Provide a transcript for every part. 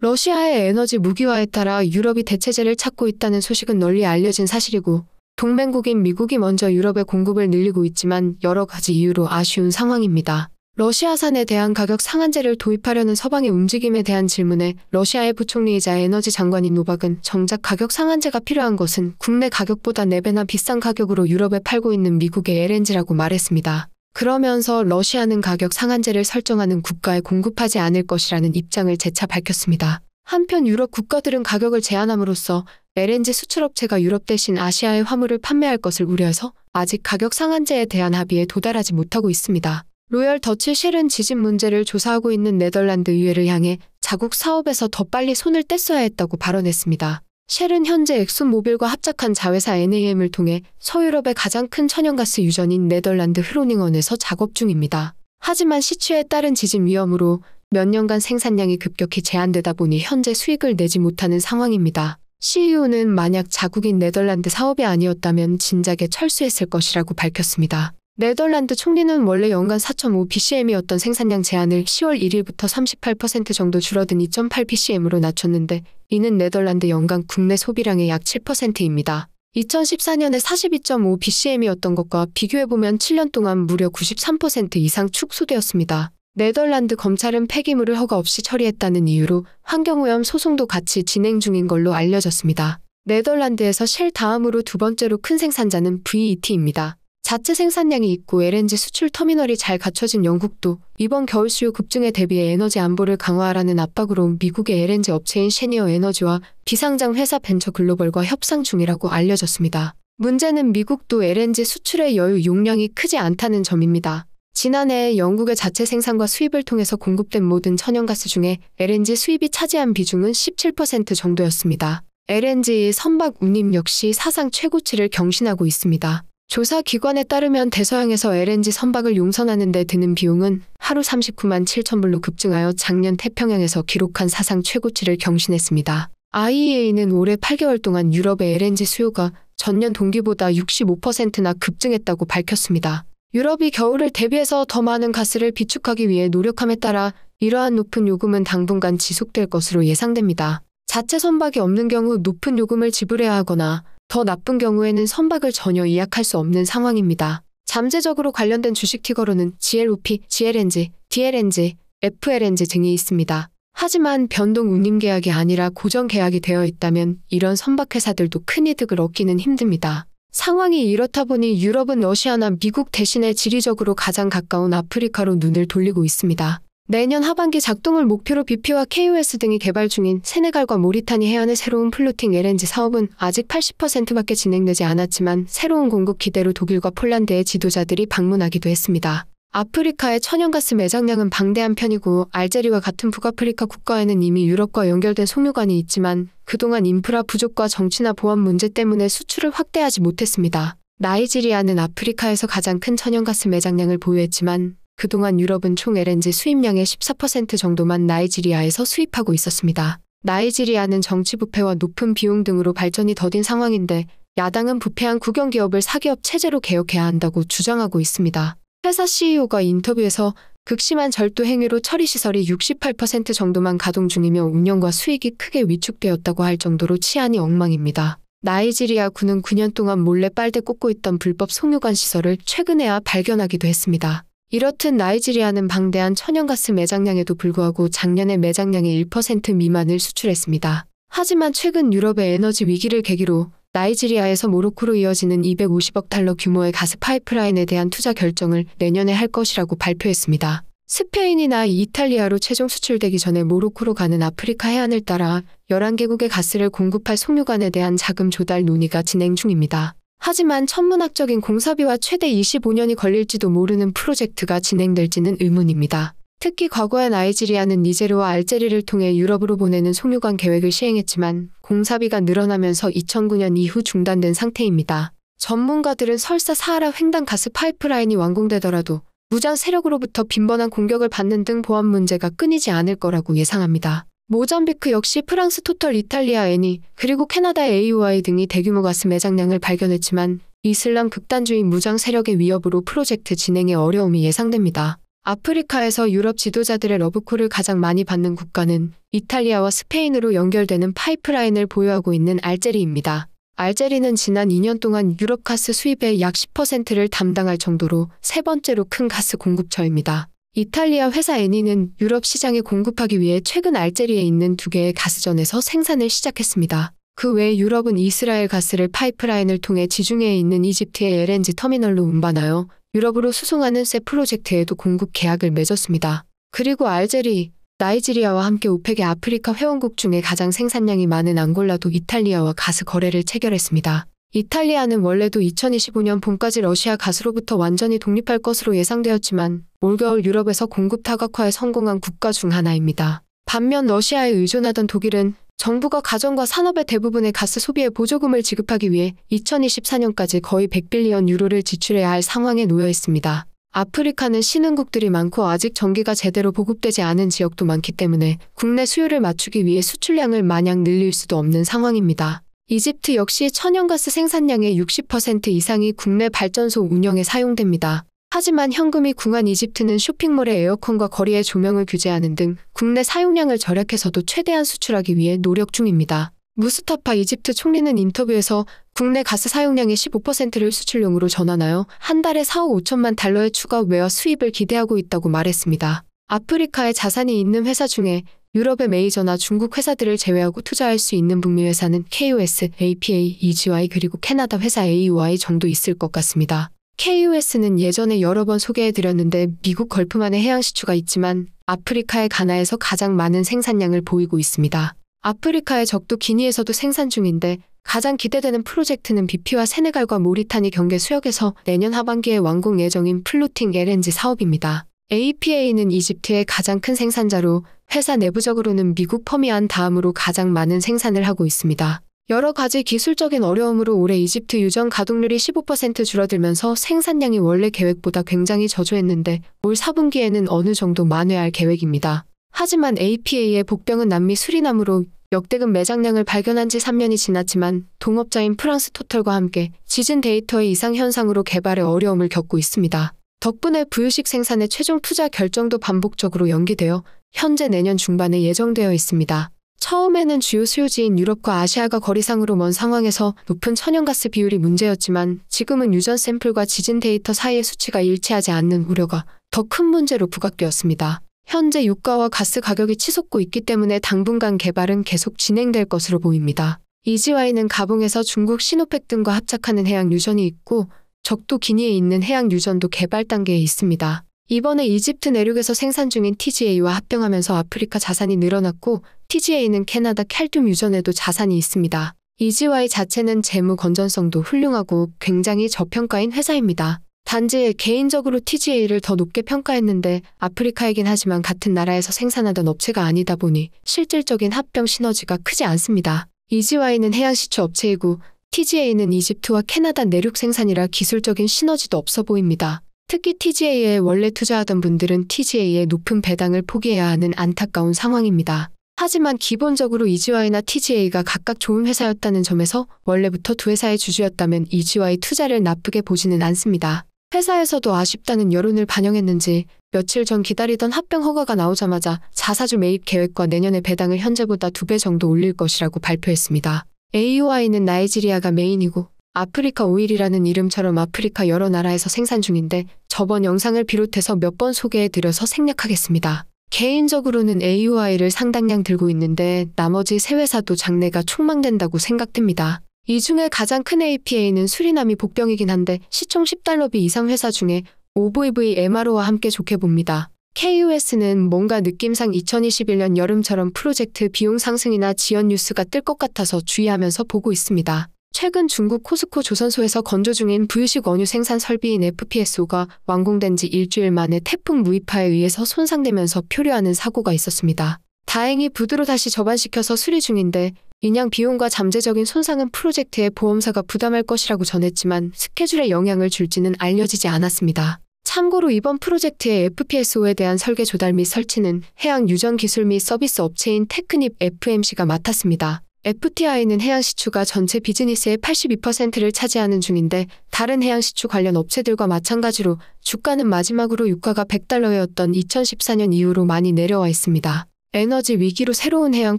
러시아의 에너지 무기화에 따라 유럽이 대체제를 찾고 있다는 소식은 널리 알려진 사실이고 동맹국인 미국이 먼저 유럽의 공급을 늘리고 있지만 여러 가지 이유로 아쉬운 상황입니다. 러시아산에 대한 가격 상한제를 도입하려는 서방의 움직임에 대한 질문에 러시아의 부총리이자 에너지 장관인 노박은 정작 가격 상한제가 필요한 것은 국내 가격보다 4배나 비싼 가격으로 유럽에 팔고 있는 미국의 LNG라고 말했습니다. 그러면서 러시아는 가격 상한제를 설정하는 국가에 공급하지 않을 것이라는 입장을 재차 밝혔습니다. 한편 유럽 국가들은 가격을 제한함으로써 LNG 수출업체가 유럽 대신 아시아의 화물을 판매할 것을 우려해서 아직 가격 상한제에 대한 합의에 도달하지 못하고 있습니다. 로열 더치 실은 지진 문제를 조사하고 있는 네덜란드 의회를 향해 자국 사업에서 더 빨리 손을 뗐어야 했다고 발언했습니다. 쉘은 현재 엑손모빌과 합작한 자회사 NAM을 통해 서유럽의 가장 큰 천연가스 유전인 네덜란드 흐로닝원에서 작업 중입니다. 하지만 시추에 따른 지진 위험으로 몇 년간 생산량이 급격히 제한되다 보니 현재 수익을 내지 못하는 상황입니다. CEO는 만약 자국인 네덜란드 사업이 아니었다면 진작에 철수했을 것이라고 밝혔습니다. 네덜란드 총리는 원래 연간 4.5bcm이었던 생산량 제한을 10월 1일부터 38% 정도 줄어든 2.8bcm으로 낮췄는데 이는 네덜란드 연간 국내 소비량의 약 7%입니다. 2014년에 42.5bcm이었던 것과 비교해보면 7년 동안 무려 93% 이상 축소되었습니다. 네덜란드 검찰은 폐기물을 허가 없이 처리했다는 이유로 환경오염 소송도 같이 진행 중인 걸로 알려졌습니다. 네덜란드에서 쉘 다음으로 두 번째로 큰 생산자는 VET입니다. 자체 생산량이 있고 LNG 수출 터미널이 잘 갖춰진 영국도 이번 겨울 수요 급증에 대비해 에너지 안보를 강화하라는 압박으로 미국의 LNG 업체인 셰니어 에너지와 비상장 회사 벤처 글로벌과 협상 중이라고 알려졌습니다. 문제는 미국도 LNG 수출의 여유 용량이 크지 않다는 점입니다. 지난해 영국의 자체 생산과 수입을 통해서 공급된 모든 천연가스 중에 LNG 수입이 차지한 비중은 17% 정도였습니다. LNG 선박 운임 역시 사상 최고치를 경신하고 있습니다. 조사 기관에 따르면 대서양에서 LNG 선박을 용선하는 데 드는 비용은 하루 39만 7천 불로 급증하여 작년 태평양에서 기록한 사상 최고치를 경신했습니다. IEA는 올해 8개월 동안 유럽의 LNG 수요가 전년 동기보다 65%나 급증했다고 밝혔습니다. 유럽이 겨울을 대비해서 더 많은 가스를 비축하기 위해 노력함에 따라 이러한 높은 요금은 당분간 지속될 것으로 예상됩니다. 자체 선박이 없는 경우 높은 요금을 지불해야 하거나 더 나쁜 경우에는 선박을 전혀 예약할 수 없는 상황입니다. 잠재적으로 관련된 주식 티거로는 GLOP, GLNG, DLNG, FLNG 등이 있습니다. 하지만 변동 운임 계약이 아니라 고정 계약이 되어 있다면 이런 선박 회사들도 큰 이득을 얻기는 힘듭니다. 상황이 이렇다 보니 유럽은 러시아나 미국 대신에 지리적으로 가장 가까운 아프리카로 눈을 돌리고 있습니다. 내년 하반기 작동을 목표로 BP와 KOS 등이 개발 중인 세네갈과 모리타니 해안의 새로운 플루팅 LNG 사업은 아직 80%밖에 진행되지 않았지만 새로운 공급 기대로 독일과 폴란드의 지도자들이 방문하기도 했습니다. 아프리카의 천연가스 매장량은 방대한 편이고 알제리와 같은 북아프리카 국가에는 이미 유럽과 연결된 송유관이 있지만 그동안 인프라 부족과 정치나 보안 문제 때문에 수출을 확대하지 못했습니다. 나이지리아는 아프리카에서 가장 큰 천연가스 매장량을 보유했지만 그동안 유럽은 총 LNG 수입량의 14% 정도만 나이지리아에서 수입하고 있었습니다. 나이지리아는 정치 부패와 높은 비용 등으로 발전이 더딘 상황인데 야당은 부패한 국영기업을 사기업 체제로 개혁해야 한다고 주장하고 있습니다. 회사 CEO가 인터뷰에서 극심한 절도 행위로 처리 시설이 68% 정도만 가동 중이며 운영과 수익이 크게 위축되었다고 할 정도로 치안이 엉망입니다. 나이지리아 군은 9년 동안 몰래 빨대 꽂고 있던 불법 송유관 시설을 최근에야 발견하기도 했습니다. 이렇듯 나이지리아는 방대한 천연가스 매장량에도 불구하고 작년에 매장량의 1% 미만을 수출했습니다. 하지만 최근 유럽의 에너지 위기를 계기로 나이지리아에서 모로코로 이어지는 250억 달러 규모의 가스 파이프라인에 대한 투자 결정을 내년에 할 것이라고 발표했습니다. 스페인이나 이탈리아로 최종 수출되기 전에 모로코로 가는 아프리카 해안을 따라 11개국의 가스를 공급할 송유관에 대한 자금 조달 논의가 진행 중입니다. 하지만 천문학적인 공사비와 최대 25년이 걸릴지도 모르는 프로젝트가 진행될지는 의문입니다. 특히 과거에 나이지리아는 니제르와 알제리를 통해 유럽으로 보내는 송유관 계획을 시행했지만 공사비가 늘어나면서 2009년 이후 중단된 상태입니다. 전문가들은 설사 사하라 횡단 가스 파이프라인이 완공되더라도 무장 세력으로부터 빈번한 공격을 받는 등 보안 문제가 끊이지 않을 거라고 예상합니다. 모잠비크 역시 프랑스 토털 이탈리아 애니 그리고 캐나다 AOI 등이 대규모 가스 매장량을 발견했지만 이슬람 극단주의 무장 세력의 위협으로 프로젝트 진행에 어려움이 예상됩니다. 아프리카에서 유럽 지도자들의 러브콜을 가장 많이 받는 국가는 이탈리아와 스페인으로 연결되는 파이프라인을 보유하고 있는 알제리입니다. 알제리는 지난 2년 동안 유럽 가스 수입의 약 10%를 담당할 정도로 세 번째로 큰 가스 공급처입니다. 이탈리아 회사 애니는 유럽 시장에 공급하기 위해 최근 알제리에 있는 두 개의 가스전에서 생산을 시작했습니다. 그 외 유럽은 이스라엘 가스를 파이프라인을 통해 지중해에 있는 이집트의 LNG 터미널로 운반하여 유럽으로 수송하는 새 프로젝트에도 공급 계약을 맺었습니다. 그리고 알제리, 나이지리아와 함께 오펙의 아프리카 회원국 중에 가장 생산량이 많은 앙골라도 이탈리아와 가스 거래를 체결했습니다. 이탈리아는 원래도 2025년 봄까지 러시아 가스로부터 완전히 독립할 것으로 예상되었지만 올겨울 유럽에서 공급 다각화에 성공한 국가 중 하나입니다. 반면 러시아에 의존하던 독일은 정부가 가정과 산업의 대부분의 가스 소비에 보조금을 지급하기 위해 2024년까지 거의 100빌리언 유로를 지출해야 할 상황에 놓여 있습니다. 아프리카는 신흥국들이 많고 아직 전기가 제대로 보급되지 않은 지역도 많기 때문에 국내 수요를 맞추기 위해 수출량을 마냥 늘릴 수도 없는 상황입니다. 이집트 역시 천연가스 생산량의 60% 이상이 국내 발전소 운영에 사용됩니다. 하지만 현금이 궁한 이집트는 쇼핑몰의 에어컨과 거리의 조명을 규제하는 등 국내 사용량을 절약해서도 최대한 수출하기 위해 노력 중입니다. 무스타파 이집트 총리는 인터뷰에서 국내 가스 사용량의 15%를 수출용으로 전환하여 한 달에 4억 5천만 달러의 추가 외화 수입을 기대하고 있다고 말했습니다. 아프리카에 자산이 있는 회사 중에 유럽의 메이저나 중국 회사들을 제외하고 투자할 수 있는 북미 회사는 KOS, APA, EGY 그리고 캐나다 회사 AUI 정도 있을 것 같습니다. KUS는 예전에 여러 번 소개해드렸는데 미국 걸프만의 해양 시추가 있지만 아프리카의 가나에서 가장 많은 생산량을 보이고 있습니다. 아프리카의 적도 기니에서도 생산 중인데 가장 기대되는 프로젝트는 BP와 세네갈과 모리타니 경계 수역에서 내년 하반기에 완공 예정인 플루팅 LNG 사업입니다. APA는 이집트의 가장 큰 생산자로 회사 내부적으로는 미국 펌이안 다음으로 가장 많은 생산을 하고 있습니다. 여러 가지 기술적인 어려움으로 올해 이집트 유전 가동률이 15% 줄어들면서 생산량이 원래 계획보다 굉장히 저조했는데 올 4분기에는 어느 정도 만회할 계획입니다. 하지만 APA의 복병은 남미 수리남으로 역대급 매장량을 발견한 지 3년이 지났지만 동업자인 프랑스 토털과 함께 지진 데이터의 이상 현상으로 개발에 어려움을 겪고 있습니다. 덕분에 부유식 생산의 최종 투자 결정도 반복적으로 연기되어 현재 내년 중반에 예정되어 있습니다. 처음에는 주요 수요지인 유럽과 아시아가 거리상으로 먼 상황에서 높은 천연가스 비율이 문제였지만 지금은 유전 샘플과 지진 데이터 사이의 수치가 일치하지 않는 우려가 더 큰 문제로 부각되었습니다. 현재 유가와 가스 가격이 치솟고 있기 때문에 당분간 개발은 계속 진행될 것으로 보입니다. 이지와이는 가봉에서 중국 시노팩 등과 합작하는 해양 유전이 있고 적도 기니에 있는 해양 유전도 개발 단계에 있습니다. 이번에 이집트 내륙에서 생산 중인 TGA와 합병하면서 아프리카 자산이 늘어났고 TGA는 캐나다 캘듐 유전에도 자산이 있습니다. EGY 자체는 재무 건전성도 훌륭하고 굉장히 저평가인 회사입니다. 단지 개인적으로 TGA를 더 높게 평가했는데 아프리카이긴 하지만 같은 나라에서 생산하던 업체가 아니다 보니 실질적인 합병 시너지가 크지 않습니다. EGY는 해양시추 업체이고 TGA는 이집트와 캐나다 내륙 생산이라 기술적인 시너지도 없어 보입니다. 특히 TGA에 원래 투자하던 분들은 TGA의 높은 배당을 포기해야 하는 안타까운 상황입니다. 하지만 기본적으로 이지와이나 e TGA가 각각 좋은 회사였다는 점에서 원래부터 두 회사의 주주였다면 이지와의 e 투자를 나쁘게 보지는 않습니다. 회사에서도 아쉽다는 여론을 반영했는지 며칠 전 기다리던 합병 허가가 나오자마자 자사주 매입 계획과 내년의 배당을 현재보다 두 배 정도 올릴 것이라고 발표했습니다. AOI는 나이지리아가 메인이고 아프리카 오일이라는 이름처럼 아프리카 여러 나라에서 생산 중인데 저번 영상을 비롯해서 몇 번 소개해드려서 생략하겠습니다. 개인적으로는 AOI를 상당량 들고 있는데 나머지 세 회사도 장래가 촉망된다고 생각됩니다. 이 중에 가장 큰 APA는 수리남이 복병이긴 한데 시총 10달러비 이상 회사 중에 o v 이브 MRO와 함께 좋게 봅니다. KUS는 뭔가 느낌상 2021년 여름처럼 프로젝트 비용 상승이나 지연 뉴스가 뜰 것 같아서 주의하면서 보고 있습니다. 최근 중국 코스코 조선소에서 건조 중인 부유식 원유 생산 설비인 FPSO가 완공된 지 일주일 만에 태풍 무이파에 의해서 손상되면서 표류하는 사고가 있었습니다. 다행히 부드로 다시 접안시켜서 수리 중인데 인양 비용과 잠재적인 손상은 프로젝트의 보험사가 부담할 것이라고 전했지만 스케줄에 영향을 줄지는 알려지지 않았습니다. 참고로 이번 프로젝트의 FPSO에 대한 설계 조달 및 설치는 해양 유전 기술 및 서비스 업체인 테크닙 FMC가 맡았습니다. FTI는 해양 시추가 전체 비즈니스의 82%를 차지하는 중인데 다른 해양 시추 관련 업체들과 마찬가지로 주가는 마지막으로 유가가 100달러였던 2014년 이후로 많이 내려와 있습니다. 에너지 위기로 새로운 해양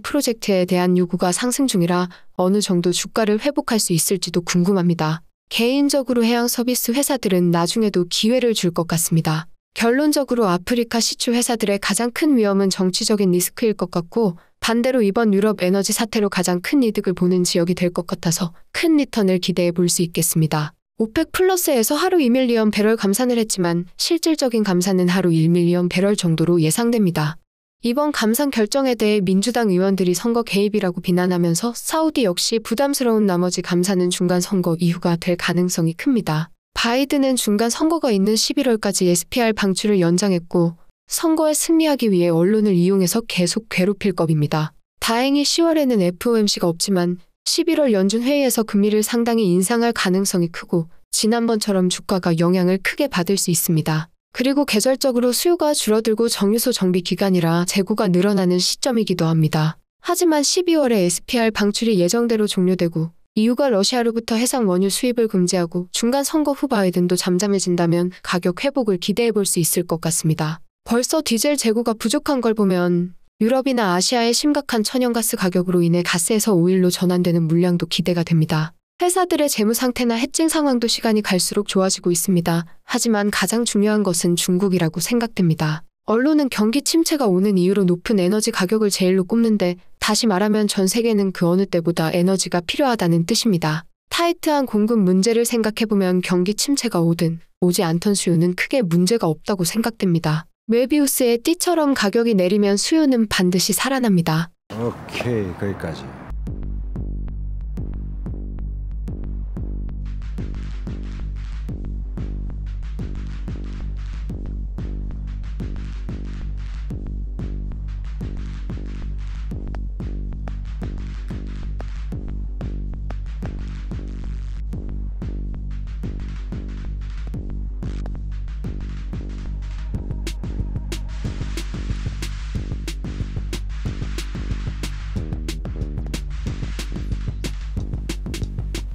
프로젝트에 대한 요구가 상승 중이라 어느 정도 주가를 회복할 수 있을지도 궁금합니다. 개인적으로 해양 서비스 회사들은 나중에도 기회를 줄 것 같습니다. 결론적으로 아프리카 시추 회사들의 가장 큰 위험은 정치적인 리스크일 것 같고 반대로 이번 유럽 에너지 사태로 가장 큰 이득을 보는 지역이 될 것 같아서 큰 리턴을 기대해 볼 수 있겠습니다. 오펙 플러스에서 하루 2밀리언 배럴 감산을 했지만 실질적인 감산은 하루 1밀리언 배럴 정도로 예상됩니다. 이번 감산 결정에 대해 민주당 의원들이 선거 개입이라고 비난하면서 사우디 역시 부담스러운 나머지 감사는 중간 선거 이후가 될 가능성이 큽니다. 바이든은 중간 선거가 있는 11월까지 SPR 방출을 연장했고 선거에 승리하기 위해 언론을 이용해서 계속 괴롭힐 겁니다 다행히 10월에는 FOMC가 없지만 11월 연준 회의에서 금리를 상당히 인상할 가능성이 크고 지난번처럼 주가가 영향을 크게 받을 수 있습니다. 그리고 계절적으로 수요가 줄어들고 정유소 정비 기간이라 재고가 늘어나는 시점이기도 합니다. 하지만 12월에 SPR 방출이 예정대로 종료되고 이유가 러시아로부터 해상 원유 수입을 금지하고 중간 선거 후 바이든도 잠잠해진다면 가격 회복을 기대해 볼 수 있을 것 같습니다. 벌써 디젤 재고가 부족한 걸 보면 유럽이나 아시아의 심각한 천연가스 가격으로 인해 가스에서 오일로 전환되는 물량도 기대가 됩니다. 회사들의 재무 상태나 해증 상황도 시간이 갈수록 좋아지고 있습니다. 하지만 가장 중요한 것은 중국이라고 생각됩니다. 언론은 경기 침체가 오는 이유로 높은 에너지 가격을 제일로 꼽는데 다시 말하면 전 세계는 그 어느 때보다 에너지가 필요하다는 뜻입니다. 타이트한 공급 문제를 생각해보면 경기 침체가 오든 오지 않던 수요는 크게 문제가 없다고 생각됩니다. 웨비우스의 띠처럼 가격이 내리면 수요는 반드시 살아납니다. 오케이, 거기까지.